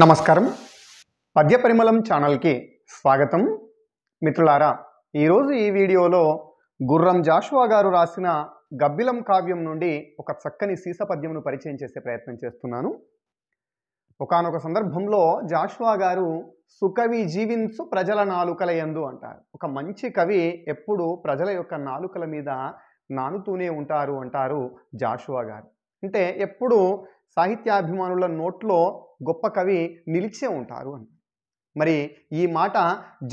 నమస్కారం పద్య పరిమళం ఛానల్కి స్వాగతం మిత్రులారా ఈరోజు ఈ వీడియోలో గుర్రం జాషువా గారు రాసిన గబ్బిలం కావ్యం నుండి ఒక చక్కని సీస పద్యమును పరిచయం చేసే ప్రయత్నం చేస్తున్నాను ఒకనొక సందర్భంలో జాషువా గారు సుకవి జీవించు ప్రజల నాలుకల ఎందు అంటారు ఒక మంచి కవి ఎప్పుడు ప్రజల యొక్క నాలుకల మీద నానుతూనే ఉంటారు అంటారు జాషువా గారు అంటే ఎప్పుడు సాహిత్యాభిమానుల నోట్లో గొప్ప కవి నిలిచే ఉంటారు అని మరి ఈ మాట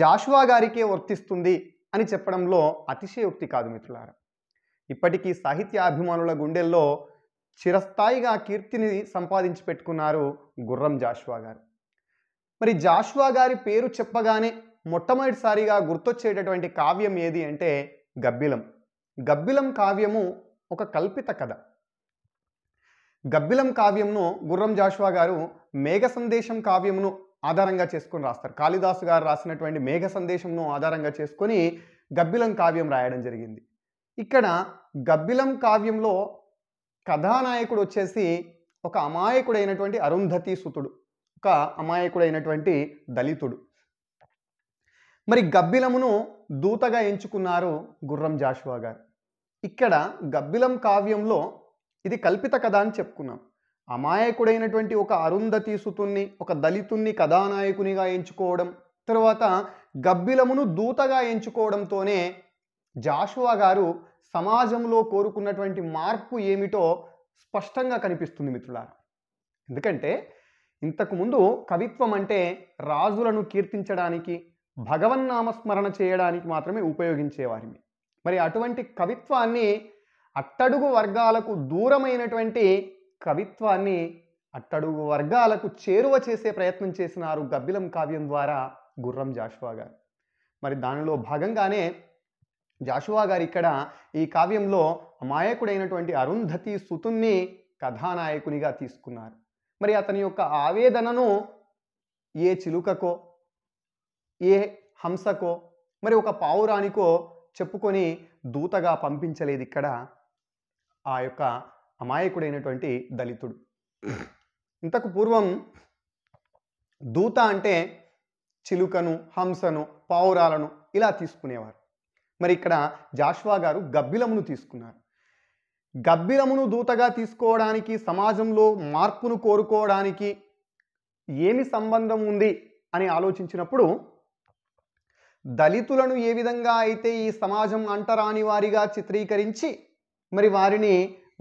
జాషువా గారికే వర్తిస్తుంది అని చెప్పడంలో అతిశయోక్తి కాదు మిత్రులారా ఇప్పటికీ సాహిత్య అభిమానుల గుండెల్లో చిరస్థాయిగా కీర్తిని సంపాదించి పెట్టుకున్నారు గుర్రం జాషువా గారు మరి జాషువా గారి పేరు చెప్పగానే మొట్టమొదటిసారిగా గుర్తొచ్చేటటువంటి కావ్యం ఏది అంటే గబ్బిలం గబ్బిలం కావ్యము ఒక కల్పిత కథ గబ్బిలం కావ్యంను గుర్రం జాషువా గారు మేఘ సందేశం కావ్యమును ఆధారంగా చేసుకొని రాస్తారు కాళిదాసు గారు రాసినటువంటి మేఘ సందేశంను ఆధారంగా చేసుకొని గబ్బిలం కావ్యం రాయడం జరిగింది ఇక్కడ గబ్బిలం కావ్యంలో కథానాయకుడు వచ్చేసి ఒక అమాయకుడైనటువంటి అరుంధతి సుతుడు ఒక అమాయకుడైనటువంటి దళితుడు మరి గబ్బిలమును దూతగా ఎంచుకున్నారు గుర్రం జాషువా గారు ఇక్కడ గబ్బిలం కావ్యంలో ఇది కల్పిత కథ అని చెప్పుకున్నాం అమాయకుడైనటువంటి ఒక అరుంధతి సుతుణ్ణి ఒక దళితుణ్ణి కథానాయకునిగా ఎంచుకోవడం తర్వాత గబ్బిలమును దూతగా ఎంచుకోవడంతోనే జాషువా గారు సమాజంలో కోరుకున్నటువంటి మార్పు ఏమిటో స్పష్టంగా కనిపిస్తుంది మిత్రులారా ఎందుకంటే ఇంతకుముందు కవిత్వం అంటే రాజులను కీర్తించడానికి భగవన్నామస్మరణ చేయడానికి మాత్రమే ఉపయోగించేవారిని మరి అటువంటి కవిత్వాన్ని అట్టడుగు వర్గాలకు దూరమైనటువంటి కవిత్వాన్ని అట్టడుగు వర్గాలకు చేరువ చేసే ప్రయత్నం చేసినారు గబ్బిలం కావ్యం ద్వారా గుర్రం జాషువా గారు మరి దానిలో భాగంగానే జాషువా గారు ఇక్కడ ఈ కావ్యంలో అమాయకుడైనటువంటి అరుంధతి సుతుణ్ణి కథానాయకునిగా తీసుకున్నారు మరి అతని యొక్క ఆవేదనను ఏ చిలుకకో ఏ హంసకో మరి ఒక పావురానికో చెప్పుకొని దూతగా పంపించలేదు ఇక్కడ ఆ యొక్క అమాయకుడైనటువంటి దళితుడు ఇంతకు పూర్వం దూత అంటే చిలుకను హంసను పావురాలను ఇలా తీసుకునేవారు మరి ఇక్కడ జాష్వా గారు గబ్బిలమును తీసుకున్నారు గబ్బిలమును దూతగా తీసుకోవడానికి సమాజంలో మార్పును కోరుకోవడానికి ఏమి సంబంధం ఉంది అని ఆలోచించినప్పుడు దళితులను ఏ విధంగా అయితే ఈ సమాజం అంటరాని వారిగా చిత్రీకరించి మరి వారిని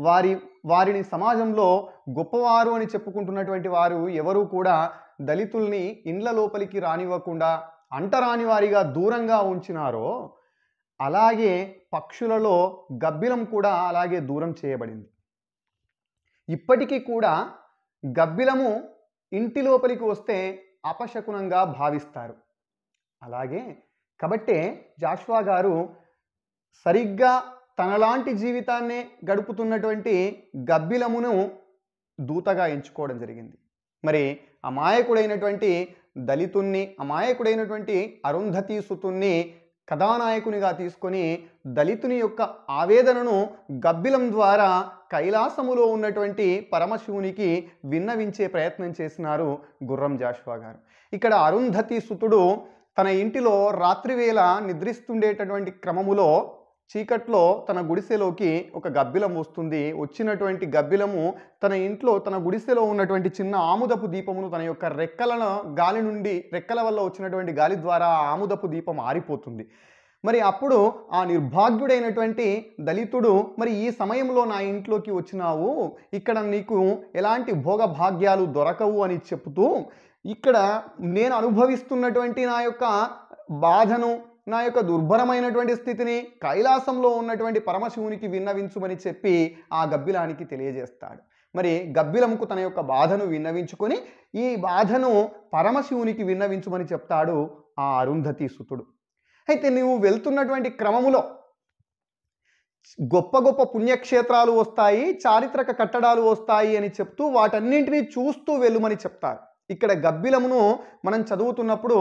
వారి వారిని సమాజంలో గొప్పవారు అని చెప్పుకుంటున్నటువంటి వారు ఎవరూ కూడా దళితుల్ని ఇండ్ల లోపలికి రానివ్వకుండా అంటరాని వారిగా దూరంగా ఉంచినారో అలాగే పక్షులలో గబ్బిలం కూడా అలాగే దూరం చేయబడింది ఇప్పటికీ కూడా గబ్బిలము ఇంటి లోపలికి వస్తే అపశకునంగా భావిస్తారు అలాగే కాబట్టే జాష్వా గారు సరిగ్గా తనలాంటి జీవితాన్నే గడుపుతున్నటువంటి గబ్బిలమును దూతగా ఎంచుకోవడం జరిగింది మరి అమాయకుడైనటువంటి దళితుణ్ణి అమాయకుడైనటువంటి అరుంధతి సుతుణ్ణి కథానాయకునిగా తీసుకొని దళితుని యొక్క ఆవేదనను గబ్బిలం ద్వారా కైలాసములో ఉన్నటువంటి పరమశివునికి విన్నవించే ప్రయత్నం చేసినారు గుర్రం జాషువా గారు ఇక్కడ అరుంధతి సుతుడు తన ఇంటిలో రాత్రివేళ నిద్రిస్తుండేటటువంటి క్రమములో చీకట్లో తన గుడిసెలోకి ఒక గబ్బిలం వస్తుంది వచ్చినటువంటి గబ్బిలము తన ఇంట్లో తన గుడిసెలో ఉన్నటువంటి చిన్న ఆముదపు దీపమును తన యొక్క రెక్కలను గాలి నుండి రెక్కల వల్ల వచ్చినటువంటి గాలి ద్వారా ఆముదపు దీపం ఆరిపోతుంది మరి అప్పుడు ఆ నిర్భాగ్యుడైనటువంటి దళితుడు మరి ఈ సమయంలో నా ఇంట్లోకి వచ్చినావు ఇక్కడ నీకు ఎలాంటి భోగభాగ్యాలు దొరకవు అని చెబుతూ ఇక్కడ నేను అనుభవిస్తున్నటువంటి నా యొక్క బాధను నా యొక్క దుర్భరమైనటువంటి స్థితిని కైలాసంలో ఉన్నటువంటి పరమశివునికి విన్నవించుమని చెప్పి ఆ గబ్బిలానికి తెలియజేస్తాడు మరి గబ్బిలముకు తన యొక్క బాధను విన్నవించుకొని ఈ బాధను పరమశివునికి విన్నవించుమని చెప్తాడు ఆ అరుంధతి సుతుడు అయితే నువ్వు వెళ్తున్నటువంటి క్రమములో గొప్ప గొప్ప పుణ్యక్షేత్రాలు వస్తాయి చారిత్రక కట్టడాలు వస్తాయి అని చెప్తూ వాటన్నింటినీ చూస్తూ వెళ్ళుమని చెప్తారు ఇక్కడ గబ్బిలమును మనం చదువుతున్నప్పుడు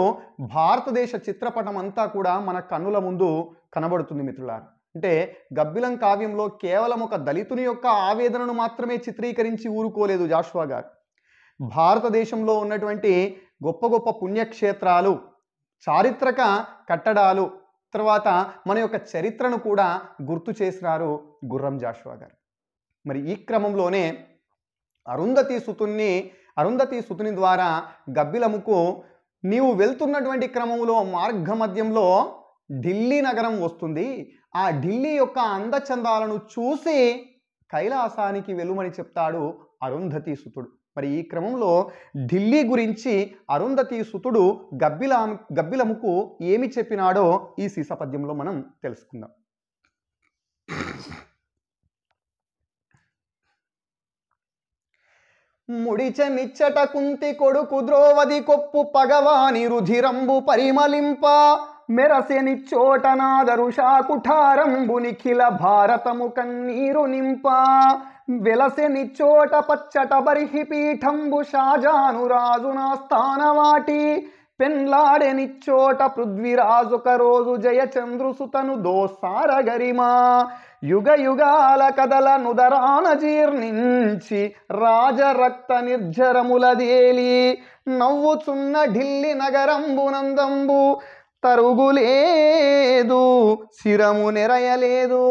భారతదేశ చిత్రపటం అంతా కూడా మన కన్నుల ముందు కనబడుతుంది మిత్రుల అంటే గబ్బిలం కావ్యంలో కేవలం ఒక దళితుని యొక్క ఆవేదనను మాత్రమే చిత్రీకరించి ఊరుకోలేదు జాషువా గారు భారతదేశంలో ఉన్నటువంటి గొప్ప గొప్ప పుణ్యక్షేత్రాలు చారిత్రక కట్టడాలు తర్వాత మన యొక్క చరిత్రను కూడా గుర్తు చేసినారు గుర్రం జాషువా గారు మరి ఈ క్రమంలోనే అరుంధతి సుతుణ్ణి అరుంధతి సుతుని ద్వారా గబ్బిలముకు నీవు వెళ్తున్నటువంటి క్రమంలో మార్గ మధ్యంలో ఢిల్లీ నగరం వస్తుంది ఆ ఢిల్లీ యొక్క అందచందాలను చూసి కైలాసానికి వెలుమని చెప్తాడు అరుంధతి సుతుడు మరి ఈ క్రమంలో ఢిల్లీ గురించి అరుంధతి సుతుడు గబ్బిల గబ్బిలముకు ఏమి చెప్పినాడో ఈ సీసపద్యంలో మనం తెలుసుకుందాం ముడిచమిచ్చట కుంతి కొడుకు ద్రోవది కొప్పు పగవాని రుధిరంబు పరిమలింప మెరసెని చోటనాదరుషా కుఠారంబు నిఖిల భారతము కన్నీరు నింప వెలసెని చోట పచ్చట బరిహి పీఠంబు షాజాను నా స్థానవాటి పెన్లాడెని చోట పృథ్వీరాజు ఒక రోజు జయచంద్రుసుతను దోసార గరిమా యుగ యుగాల కథల నుదరాన జీర్ణించి రాజరక్త నిర్జరములదేలి నవ్వుచున్న ఢిల్లీ నగరంబునందంబు తరుగులేదు శిరము నెరయలేదు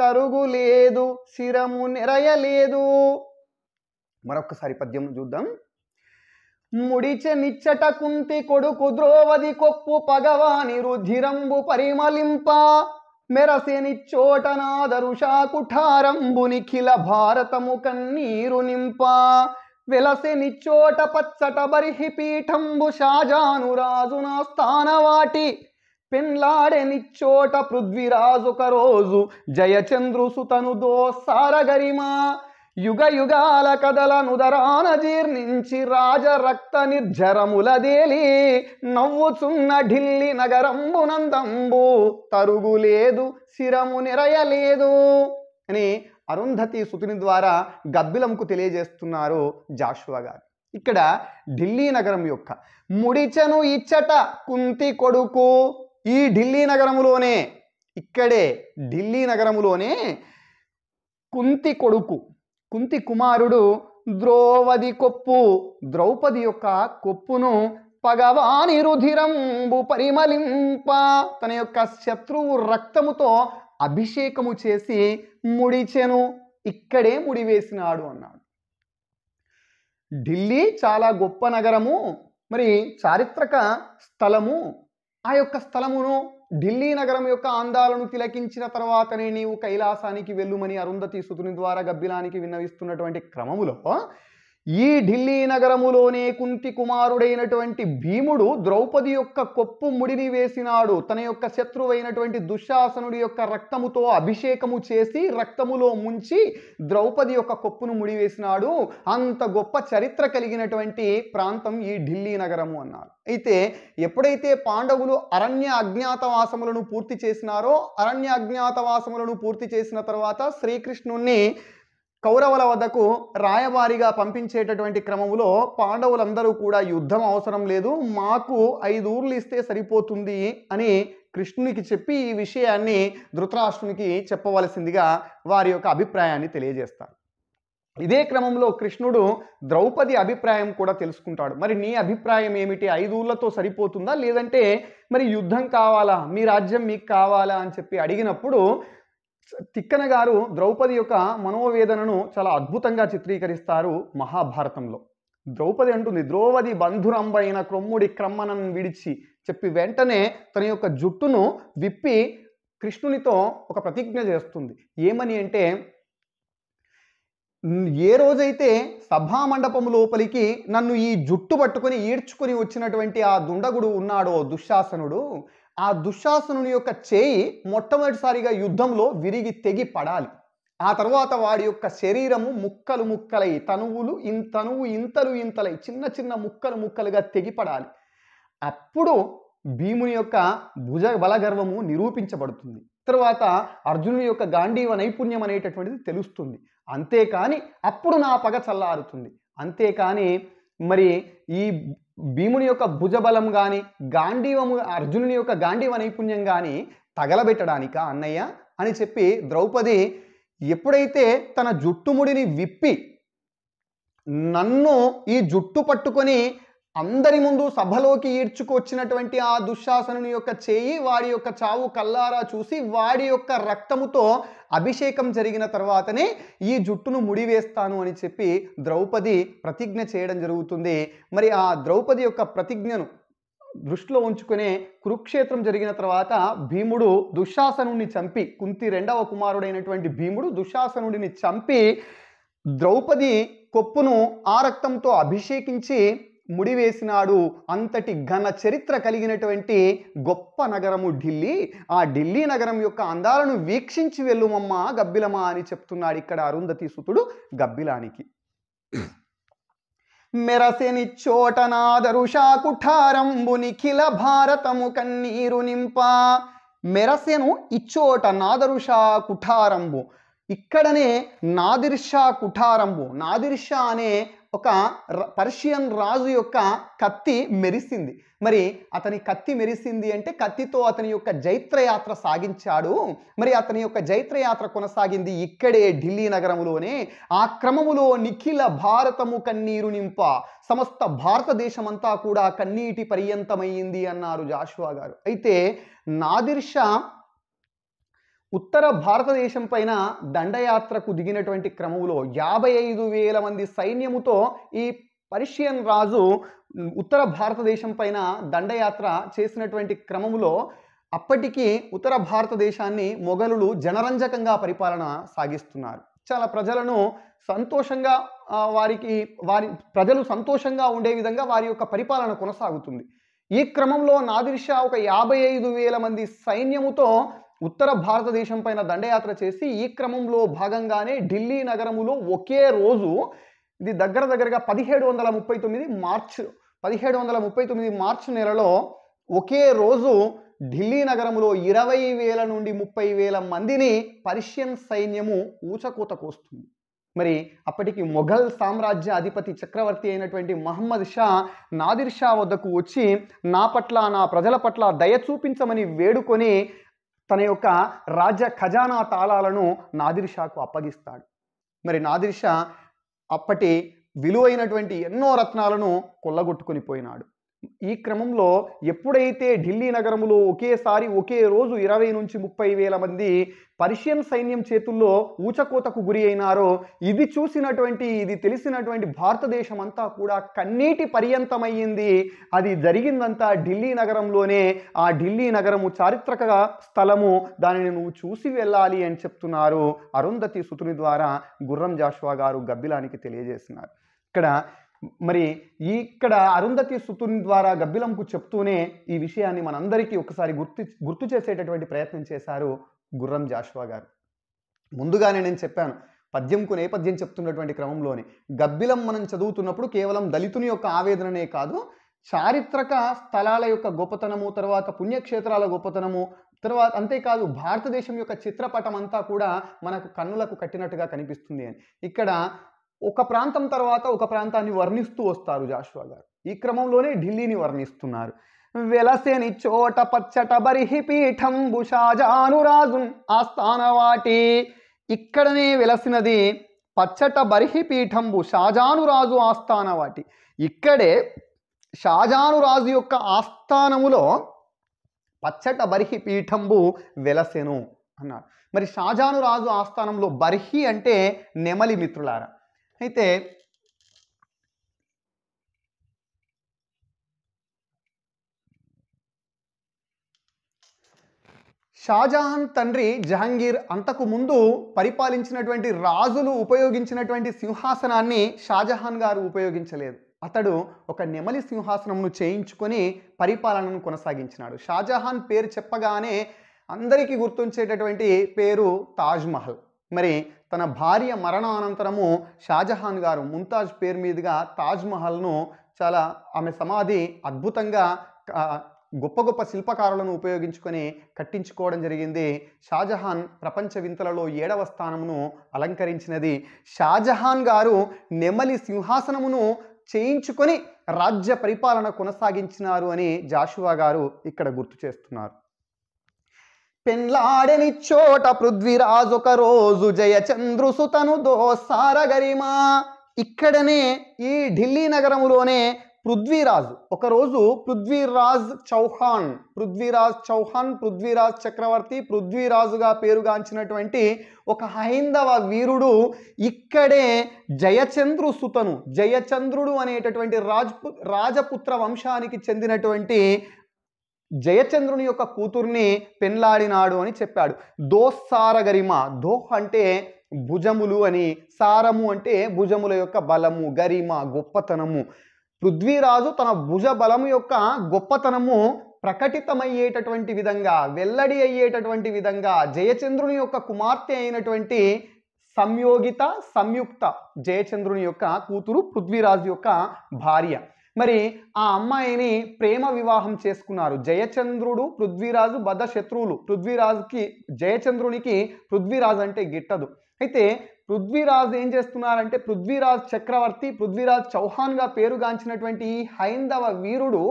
తరుగులేదు శిరము నెరయలేదు మరొకసారి పద్యం చూద్దాం ముడిచె నిచ్చట కుంతి కొడుకు ద్రోవది కొప్పు పగవాని రుధిరంబు పరిమలింప మెరసేని చోటనాదరుషా నిఖిల భారతము కన్నీరు నింప వెలసెని చోట పచ్చట బరిహి పీఠంబు షాజానురాజు నా స్థానవాటి పెన్లాడెని చోట పృథ్వీరాజు ఒక రోజు జయచంద్రు సుతను గరిమా యుగ యుగాల కథల నుదరాన జీర్ణించి రాజరక్త నిర్జరములదేలి నవ్వుచున్న ఢిల్లీ నగరంబునందంబు తరుగులేదు శిరము నిరయలేదు అని అరుంధతి సుతుని ద్వారా గబ్బిలంకు తెలియజేస్తున్నారు జాషువా గారు ఇక్కడ ఢిల్లీ నగరం యొక్క ముడిచను ఇచ్చట కుంతి కొడుకు ఈ ఢిల్లీ నగరములోనే ఇక్కడే ఢిల్లీ నగరములోనే కుంతి కొడుకు కుంతి కుమారుడు ద్రౌవది కొప్పు ద్రౌపది యొక్క కొప్పును పగవాని రుధిరంబు పరిమలింప తన యొక్క శత్రువు రక్తముతో అభిషేకము చేసి ముడిచెను ఇక్కడే ముడివేసినాడు అన్నాడు ఢిల్లీ చాలా గొప్ప నగరము మరి చారిత్రక స్థలము ఆ యొక్క స్థలమును ఢిల్లీ నగరం యొక్క అందాలను తిలకించిన తర్వాతనే నీవు కైలాసానికి వెళ్ళుమని అరుంధతి సుతుని ద్వారా గబ్బిలానికి విన్నవిస్తున్నటువంటి క్రమములో ఈ ఢిల్లీ నగరములోనే కుంతి కుమారుడైనటువంటి భీముడు ద్రౌపది యొక్క కొప్పు ముడిని వేసినాడు తన యొక్క శత్రువైనటువంటి దుశ్శాసనుడి యొక్క రక్తముతో అభిషేకము చేసి రక్తములో ముంచి ద్రౌపది యొక్క కొప్పును ముడివేసినాడు అంత గొప్ప చరిత్ర కలిగినటువంటి ప్రాంతం ఈ ఢిల్లీ నగరము అన్నారు అయితే ఎప్పుడైతే పాండవులు అరణ్య అజ్ఞాతవాసములను పూర్తి చేసినారో అరణ్య అజ్ఞాతవాసములను పూర్తి చేసిన తర్వాత శ్రీకృష్ణుణ్ణి కౌరవుల వద్దకు రాయవారిగా పంపించేటటువంటి క్రమంలో పాండవులందరూ కూడా యుద్ధం అవసరం లేదు మాకు ఐదు ఊర్లు ఇస్తే సరిపోతుంది అని కృష్ణునికి చెప్పి ఈ విషయాన్ని ధృతరాష్ట్రునికి చెప్పవలసిందిగా వారి యొక్క అభిప్రాయాన్ని తెలియజేస్తారు ఇదే క్రమంలో కృష్ణుడు ద్రౌపది అభిప్రాయం కూడా తెలుసుకుంటాడు మరి నీ అభిప్రాయం ఏమిటి ఐదు ఊళ్ళతో సరిపోతుందా లేదంటే మరి యుద్ధం కావాలా మీ రాజ్యం మీకు కావాలా అని చెప్పి అడిగినప్పుడు తిక్కన గారు ద్రౌపది యొక్క మనోవేదనను చాలా అద్భుతంగా చిత్రీకరిస్తారు మహాభారతంలో ద్రౌపది అంటుంది ద్రౌపది బంధురంబైన క్రొమ్ముడి క్రమ్మనం విడిచి చెప్పి వెంటనే తన యొక్క జుట్టును విప్పి కృష్ణునితో ఒక ప్రతిజ్ఞ చేస్తుంది ఏమని అంటే ఏ రోజైతే సభామండపము లోపలికి నన్ను ఈ జుట్టు పట్టుకొని ఈడ్చుకొని వచ్చినటువంటి ఆ దుండగుడు ఉన్నాడో దుశ్శాసనుడు ఆ దుశ్శాసనుని యొక్క చేయి మొట్టమొదటిసారిగా యుద్ధంలో విరిగి తెగి పడాలి ఆ తర్వాత వాడి యొక్క శరీరము ముక్కలు ముక్కలై తనువులు ఇన్ తనువు ఇంతలు ఇంతలై చిన్న చిన్న ముక్కలు ముక్కలుగా తెగిపడాలి అప్పుడు భీముని యొక్క భుజ బలగర్వము నిరూపించబడుతుంది తర్వాత అర్జునుని యొక్క గాంధీవ నైపుణ్యం అనేటటువంటిది తెలుస్తుంది అంతేకాని అప్పుడు నా పగ చల్లారుతుంది అంతేకాని మరి ఈ భీముని యొక్క భుజబలం కానీ గాంధీవము అర్జునుని యొక్క గాంధీవ నైపుణ్యం కానీ తగలబెట్టడానిక అన్నయ్య అని చెప్పి ద్రౌపది ఎప్పుడైతే తన జుట్టుముడిని విప్పి నన్ను ఈ జుట్టు పట్టుకొని అందరి ముందు సభలోకి ఈడ్చుకొచ్చినటువంటి ఆ దుశ్శాసనుని యొక్క చేయి వాడి యొక్క చావు కల్లారా చూసి వాడి యొక్క రక్తముతో అభిషేకం జరిగిన తర్వాతనే ఈ జుట్టును ముడివేస్తాను అని చెప్పి ద్రౌపది ప్రతిజ్ఞ చేయడం జరుగుతుంది మరి ఆ ద్రౌపది యొక్క ప్రతిజ్ఞను దృష్టిలో ఉంచుకునే కురుక్షేత్రం జరిగిన తర్వాత భీముడు దుశ్శాసనుడిని చంపి కుంతి రెండవ కుమారుడైనటువంటి భీముడు దుశ్శాసనుడిని చంపి ద్రౌపది కొప్పును ఆ రక్తంతో అభిషేకించి ముడివేసినాడు అంతటి ఘన చరిత్ర కలిగినటువంటి గొప్ప నగరము ఢిల్లీ ఆ ఢిల్లీ నగరం యొక్క అందాలను వీక్షించి వెళ్ళుమమ్మా గబ్బిలమా అని చెప్తున్నాడు ఇక్కడ అరుంధతి సుతుడు గబ్బిలానికి మెరసెని చోటనాదరుషా కుఠారంబు నిఖిల భారతము కన్నీరు నింప మెరసెను ఇచ్చోట నాదరుషా కుఠారంబు ఇక్కడనే నాదిర్షా కుఠారంబు నాదిర్షా అనే ఒక పర్షియన్ రాజు యొక్క కత్తి మెరిసింది మరి అతని కత్తి మెరిసింది అంటే కత్తితో అతని యొక్క జైత్రయాత్ర సాగించాడు మరి అతని యొక్క జైత్రయాత్ర కొనసాగింది ఇక్కడే ఢిల్లీ నగరములోనే ఆ క్రమములో నిఖిల భారతము కన్నీరు నింప సమస్త భారతదేశమంతా కూడా కన్నీటి పర్యంతమైంది అన్నారు జాషువా గారు అయితే నాదిర్షా ఉత్తర భారతదేశం పైన దండయాత్రకు దిగినటువంటి క్రమంలో యాభై ఐదు వేల మంది సైన్యముతో ఈ పర్షియన్ రాజు ఉత్తర భారతదేశం పైన దండయాత్ర చేసినటువంటి క్రమంలో అప్పటికి ఉత్తర భారతదేశాన్ని మొఘలులు జనరంజకంగా పరిపాలన సాగిస్తున్నారు చాలా ప్రజలను సంతోషంగా వారికి వారి ప్రజలు సంతోషంగా ఉండే విధంగా వారి యొక్క పరిపాలన కొనసాగుతుంది ఈ క్రమంలో నాదిర్షా ఒక యాభై ఐదు వేల మంది సైన్యముతో ఉత్తర భారతదేశం పైన దండయాత్ర చేసి ఈ క్రమంలో భాగంగానే ఢిల్లీ నగరములో ఒకే రోజు ఇది దగ్గర దగ్గరగా పదిహేడు వందల ముప్పై తొమ్మిది మార్చ్ పదిహేడు వందల ముప్పై తొమ్మిది మార్చ్ నెలలో ఒకే రోజు ఢిల్లీ నగరంలో ఇరవై వేల నుండి ముప్పై వేల మందిని పర్షియన్ సైన్యము ఊచకూత కోస్తుంది మరి అప్పటికి మొఘల్ సామ్రాజ్య అధిపతి చక్రవర్తి అయినటువంటి మహమ్మద్ షా నాదిర్ షా వద్దకు వచ్చి నా పట్ల నా ప్రజల పట్ల దయ చూపించమని వేడుకొని తన యొక్క రాజ్య ఖజానా తాళాలను నాదిర్ షాకు అప్పగిస్తాడు మరి నాదిర్ షా అప్పటి విలువైనటువంటి ఎన్నో రత్నాలను కొల్లగొట్టుకుని పోయినాడు ఈ క్రమంలో ఎప్పుడైతే ఢిల్లీ నగరంలో ఒకేసారి ఒకే రోజు ఇరవై నుంచి ముప్పై వేల మంది పర్షియన్ సైన్యం చేతుల్లో ఊచకోతకు గురి అయినారో ఇది చూసినటువంటి ఇది తెలిసినటువంటి భారతదేశం అంతా కూడా కన్నీటి పర్యంతమయ్యింది అది జరిగిందంతా ఢిల్లీ నగరంలోనే ఆ ఢిల్లీ నగరము చారిత్రక స్థలము దానిని నువ్వు చూసి వెళ్ళాలి అని చెప్తున్నారు అరుంధతి సుతుని ద్వారా గుర్రం జాషువా గారు గబ్బిలానికి తెలియజేసినారు ఇక్కడ మరి ఇక్కడ అరుంధతి సుతుని ద్వారా గబ్బిలంకు చెప్తూనే ఈ విషయాన్ని మనందరికీ ఒకసారి గుర్తు గుర్తు చేసేటటువంటి ప్రయత్నం చేశారు గుర్రం జాషువా గారు ముందుగానే నేను చెప్పాను పద్యంకు నేపథ్యం చెప్తున్నటువంటి క్రమంలోనే గబ్బిలం మనం చదువుతున్నప్పుడు కేవలం దళితుని యొక్క ఆవేదననే కాదు చారిత్రక స్థలాల యొక్క గొప్పతనము తర్వాత పుణ్యక్షేత్రాల గొప్పతనము తర్వాత అంతేకాదు భారతదేశం యొక్క చిత్రపటం అంతా కూడా మనకు కన్నులకు కట్టినట్టుగా కనిపిస్తుంది అని ఇక్కడ ఒక ప్రాంతం తర్వాత ఒక ప్రాంతాన్ని వర్ణిస్తూ వస్తారు జాషువా గారు ఈ క్రమంలోనే ఢిల్లీని వర్ణిస్తున్నారు వెలసేని చోట పచ్చట బరిహి పీఠం భుషాజానురాజు ఆస్థాన వాటి ఇక్కడనే వెలసినది పచ్చట బరిహి పీఠంబు భుషాజానురాజు ఆస్థాన వాటి ఇక్కడే షాజానురాజు యొక్క ఆస్థానములో పచ్చట బరిహి పీఠంబు వెలసెను అన్నాడు మరి షాజాను రాజు ఆస్థానంలో బర్హి అంటే నెమలి మిత్రులారా అయితే షాజహాన్ తండ్రి జహంగీర్ అంతకు ముందు పరిపాలించినటువంటి రాజులు ఉపయోగించినటువంటి సింహాసనాన్ని షాజహాన్ గారు ఉపయోగించలేదు అతడు ఒక నెమలి సింహాసనమును చేయించుకొని పరిపాలనను కొనసాగించినాడు షాజహాన్ పేరు చెప్పగానే అందరికీ గుర్తుంచేటటువంటి పేరు తాజ్మహల్ మరి తన భార్య మరణానంతరము షాజహాన్ గారు ముంతాజ్ పేరు మీదుగా తాజ్మహల్ను చాలా ఆమె సమాధి అద్భుతంగా గొప్ప గొప్ప శిల్పకారులను ఉపయోగించుకొని కట్టించుకోవడం జరిగింది షాజహాన్ ప్రపంచ వింతలలో ఏడవ స్థానమును అలంకరించినది షాజహాన్ గారు నెమలి సింహాసనమును చేయించుకొని రాజ్య పరిపాలన కొనసాగించినారు అని జాషువా గారు ఇక్కడ గుర్తు చేస్తున్నారు పెండ్లాడని చోట పృథ్వీరాజ్ ఒక రోజు జయచంద్రుసుతను గరిమా ఇక్కడనే ఈ ఢిల్లీ నగరంలోనే పృథ్వీరాజ్ ఒకరోజు పృథ్వీరాజ్ చౌహాన్ పృథ్వీరాజ్ చౌహాన్ పృథ్వీరాజ్ చక్రవర్తి పృథ్వీరాజుగా పేరుగాంచినటువంటి ఒక హైందవ వీరుడు ఇక్కడే జయచంద్రు సుతను జయచంద్రుడు అనేటటువంటి రాజ్ రాజపుత్ర వంశానికి చెందినటువంటి జయచంద్రుని యొక్క కూతుర్ని పెన్లాడినాడు అని చెప్పాడు గరిమ దోహ్ అంటే భుజములు అని సారము అంటే భుజముల యొక్క బలము గరిమ గొప్పతనము పృథ్వీరాజు తన భుజ బలము యొక్క గొప్పతనము ప్రకటితమయ్యేటటువంటి విధంగా వెల్లడి అయ్యేటటువంటి విధంగా జయచంద్రుని యొక్క కుమార్తె అయినటువంటి సంయోగిత సంయుక్త జయచంద్రుని యొక్క కూతురు పృథ్వీరాజు యొక్క భార్య మరి ఆ అమ్మాయిని ప్రేమ వివాహం చేసుకున్నారు జయచంద్రుడు పృథ్వీరాజు బద్ద శత్రువులు పృథ్వీరాజుకి జయచంద్రునికి పృథ్వీరాజు అంటే గిట్టదు అయితే పృథ్వీరాజ్ ఏం చేస్తున్నారంటే పృథ్వీరాజ్ చక్రవర్తి పృథ్వీరాజ్ చౌహాన్గా పేరుగాంచినటువంటి ఈ హైందవ వీరుడు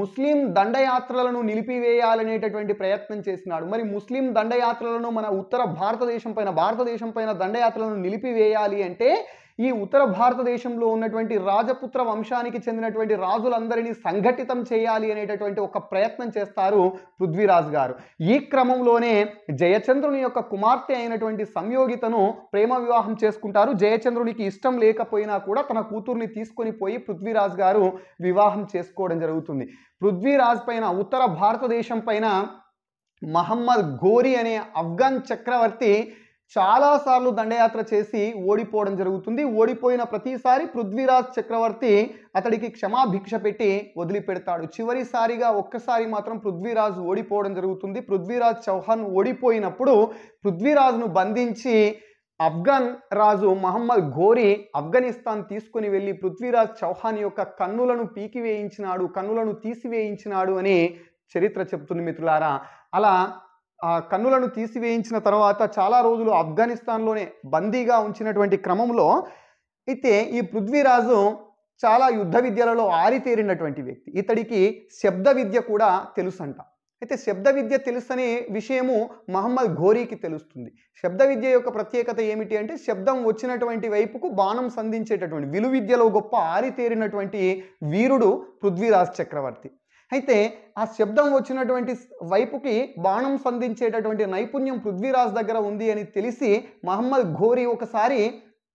ముస్లిం దండయాత్రలను నిలిపివేయాలనేటటువంటి ప్రయత్నం చేసినాడు మరి ముస్లిం దండయాత్రలను మన ఉత్తర భారతదేశం పైన భారతదేశం పైన దండయాత్రలను నిలిపివేయాలి అంటే ఈ ఉత్తర భారతదేశంలో ఉన్నటువంటి రాజపుత్ర వంశానికి చెందినటువంటి రాజులందరినీ సంఘటితం చేయాలి అనేటటువంటి ఒక ప్రయత్నం చేస్తారు పృథ్వీరాజ్ గారు ఈ క్రమంలోనే జయచంద్రుని యొక్క కుమార్తె అయినటువంటి సంయోగితను ప్రేమ వివాహం చేసుకుంటారు జయచంద్రునికి ఇష్టం లేకపోయినా కూడా తన కూతుర్ని తీసుకొని పోయి పృథ్వీరాజ్ గారు వివాహం చేసుకోవడం జరుగుతుంది పృథ్వీరాజ్ పైన ఉత్తర భారతదేశం పైన మహమ్మద్ ఘోరి అనే అఫ్ఘాన్ చక్రవర్తి చాలాసార్లు దండయాత్ర చేసి ఓడిపోవడం జరుగుతుంది ఓడిపోయిన ప్రతిసారి పృథ్వీరాజ్ చక్రవర్తి అతడికి క్షమాభిక్ష పెట్టి వదిలిపెడతాడు చివరిసారిగా ఒక్కసారి మాత్రం పృథ్వీరాజ్ ఓడిపోవడం జరుగుతుంది పృథ్వీరాజ్ చౌహాన్ ఓడిపోయినప్పుడు పృథ్వీరాజ్ను బంధించి అఫ్ఘన్ రాజు మహమ్మద్ ఘోరి ఆఫ్ఘనిస్తాన్ తీసుకుని వెళ్ళి పృథ్వీరాజ్ చౌహాన్ యొక్క కన్నులను పీకివేయించినాడు కన్నులను తీసివేయించినాడు అని చరిత్ర చెప్తుంది మిత్రులారా అలా ఆ కన్నులను తీసివేయించిన తర్వాత చాలా రోజులు ఆఫ్ఘనిస్తాన్లోనే బందీగా ఉంచినటువంటి క్రమంలో అయితే ఈ పృథ్వీరాజు చాలా యుద్ధ విద్యలలో ఆరితేరినటువంటి వ్యక్తి ఇతడికి శబ్ద విద్య కూడా తెలుసంట అయితే శబ్ద విద్య తెలుసనే విషయము మహమ్మద్ ఘోరీకి తెలుస్తుంది శబ్ద విద్య యొక్క ప్రత్యేకత ఏమిటి అంటే శబ్దం వచ్చినటువంటి వైపుకు బాణం సంధించేటటువంటి విలు విద్యలో గొప్ప ఆరితేరినటువంటి వీరుడు పృథ్వీరాజ్ చక్రవర్తి అయితే ఆ శబ్దం వచ్చినటువంటి వైపుకి బాణం సంధించేటటువంటి నైపుణ్యం పృథ్వీరాజ్ దగ్గర ఉంది అని తెలిసి మహమ్మద్ ఘోరీ ఒకసారి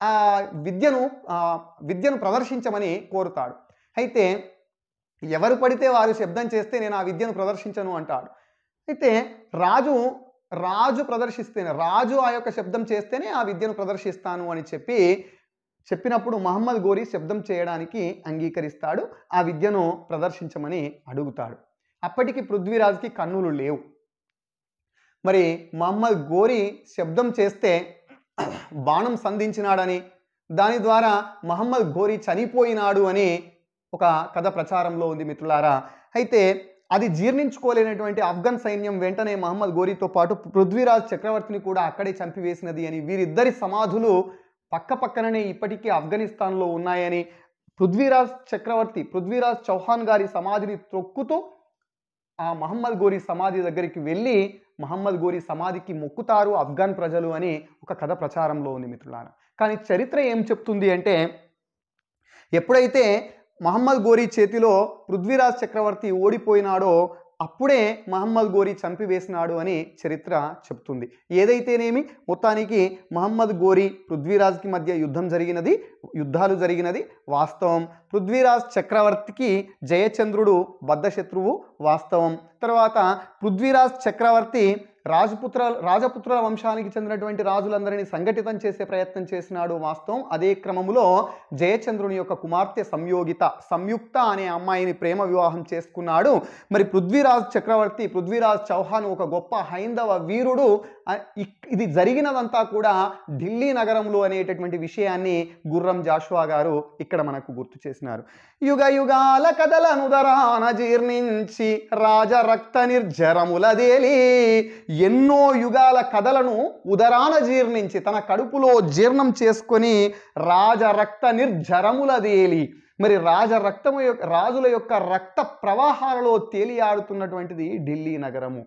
ఆ విద్యను విద్యను ప్రదర్శించమని కోరుతాడు అయితే ఎవరు పడితే వారు శబ్దం చేస్తే నేను ఆ విద్యను ప్రదర్శించను అంటాడు అయితే రాజు రాజు ప్రదర్శిస్తేనే రాజు ఆ యొక్క శబ్దం చేస్తేనే ఆ విద్యను ప్రదర్శిస్తాను అని చెప్పి చెప్పినప్పుడు మహమ్మద్ గోరీ శబ్దం చేయడానికి అంగీకరిస్తాడు ఆ విద్యను ప్రదర్శించమని అడుగుతాడు అప్పటికి పృథ్వీరాజ్కి కన్నులు లేవు మరి మహమ్మద్ గోరి శబ్దం చేస్తే బాణం సంధించినాడని దాని ద్వారా మహమ్మద్ గోరి చనిపోయినాడు అని ఒక కథ ప్రచారంలో ఉంది మిత్రులారా అయితే అది జీర్ణించుకోలేనటువంటి ఆఫ్ఘన్ సైన్యం వెంటనే మహమ్మద్ గోరీతో పాటు పృథ్వీరాజ్ చక్రవర్తిని కూడా అక్కడే చంపివేసినది అని వీరిద్దరి సమాధులు పక్క పక్కననే ఇప్పటికీ ఆఫ్ఘనిస్తాన్లో ఉన్నాయని పృథ్వీరాజ్ చక్రవర్తి పృథ్వీరాజ్ చౌహాన్ గారి సమాధిని త్రొక్కుతూ ఆ మహమ్మద్ గోరి సమాధి దగ్గరికి వెళ్ళి మహమ్మద్ గోరి సమాధికి మొక్కుతారు ఆఫ్ఘాన్ ప్రజలు అని ఒక కథ ప్రచారంలో ఉంది మిత్రులారా కానీ చరిత్ర ఏం చెప్తుంది అంటే ఎప్పుడైతే మహమ్మద్ గోరీ చేతిలో పృథ్వీరాజ్ చక్రవర్తి ఓడిపోయినాడో అప్పుడే మహమ్మద్ గోరీ చంపివేసినాడు అని చరిత్ర చెప్తుంది ఏదైతేనేమి మొత్తానికి మహమ్మద్ గోరీ పృథ్వీరాజ్కి మధ్య యుద్ధం జరిగినది యుద్ధాలు జరిగినది వాస్తవం పృథ్వీరాజ్ చక్రవర్తికి జయచంద్రుడు బద్ధశత్రువు వాస్తవం తర్వాత పృథ్వీరాజ్ చక్రవర్తి రాజపుత్ర రాజపుత్ర వంశానికి చెందినటువంటి రాజులందరినీ సంఘటితం చేసే ప్రయత్నం చేసినాడు వాస్తవం అదే క్రమంలో జయచంద్రుని యొక్క కుమార్తె సంయోగిత సంయుక్త అనే అమ్మాయిని ప్రేమ వివాహం చేసుకున్నాడు మరి పృథ్వీరాజ్ చక్రవర్తి పృథ్వీరాజ్ చౌహాన్ ఒక గొప్ప హైందవ వీరుడు ఇది జరిగినదంతా కూడా ఢిల్లీ నగరంలో అనేటటువంటి విషయాన్ని గుర్రం జాషువా గారు ఇక్కడ మనకు గుర్తు చేసినారు యుగ యుగాల కథలనుదరాన జీర్ణించి రాజరక్త నిర్జరములదేలి ఎన్నో యుగాల కథలను ఉదరాన జీర్ణించి తన కడుపులో జీర్ణం చేసుకొని రాజరక్త నిర్జరములదేలి మరి రాజ రక్తము యొక్క రాజుల యొక్క రక్త ప్రవాహాలలో తేలియాడుతున్నటువంటిది ఢిల్లీ నగరము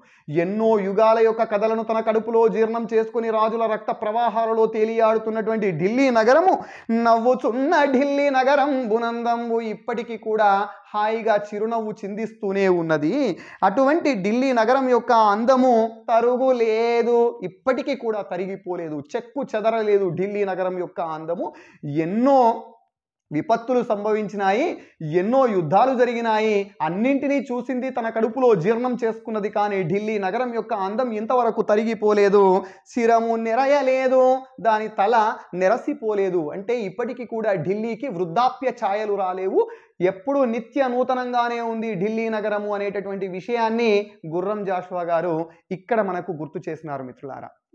ఎన్నో యుగాల యొక్క కథలను తన కడుపులో జీర్ణం చేసుకుని రాజుల రక్త ప్రవాహాలలో తేలియాడుతున్నటువంటి ఢిల్లీ నగరము నవ్వుచున్న ఢిల్లీ నగరం బునందంబు ఇప్పటికీ కూడా హాయిగా చిరునవ్వు చిందిస్తూనే ఉన్నది అటువంటి ఢిల్లీ నగరం యొక్క అందము తరుగులేదు ఇప్పటికీ కూడా తరిగిపోలేదు చెక్కు చెదరలేదు ఢిల్లీ నగరం యొక్క అందము ఎన్నో విపత్తులు సంభవించినాయి ఎన్నో యుద్ధాలు జరిగినాయి అన్నింటినీ చూసింది తన కడుపులో జీర్ణం చేసుకున్నది కానీ ఢిల్లీ నగరం యొక్క అందం ఇంతవరకు తరిగిపోలేదు శిరము నెరయలేదు దాని తల నెరసిపోలేదు అంటే ఇప్పటికీ కూడా ఢిల్లీకి వృద్ధాప్య ఛాయలు రాలేవు ఎప్పుడు నిత్య నూతనంగానే ఉంది ఢిల్లీ నగరము అనేటటువంటి విషయాన్ని గుర్రం జాషువా గారు ఇక్కడ మనకు గుర్తు చేసినారు మిత్రులారా